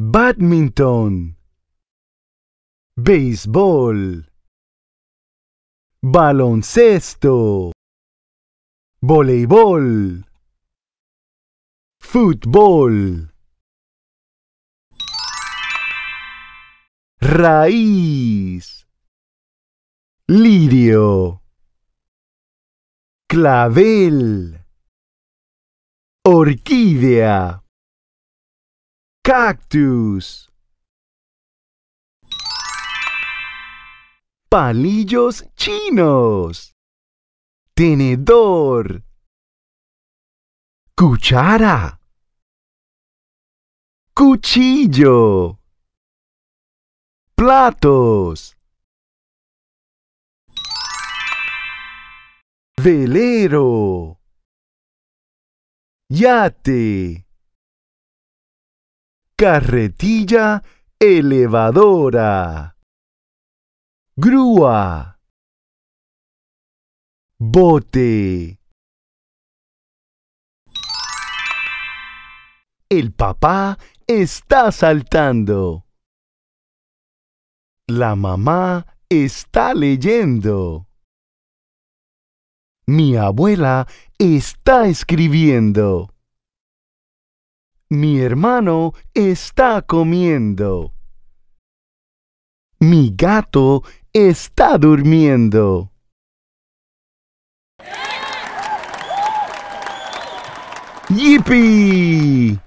badminton, béisbol, baloncesto, voleibol, fútbol, raíz, lirio, clavel, orquídea. Cactus. Palillos chinos. Tenedor. Cuchara. Cuchillo. Platos. Velero. Yate carretilla elevadora, grúa, bote. El papá está saltando. La mamá está leyendo. Mi abuela está escribiendo. Mi hermano está comiendo. Mi gato está durmiendo. ¡Yipi!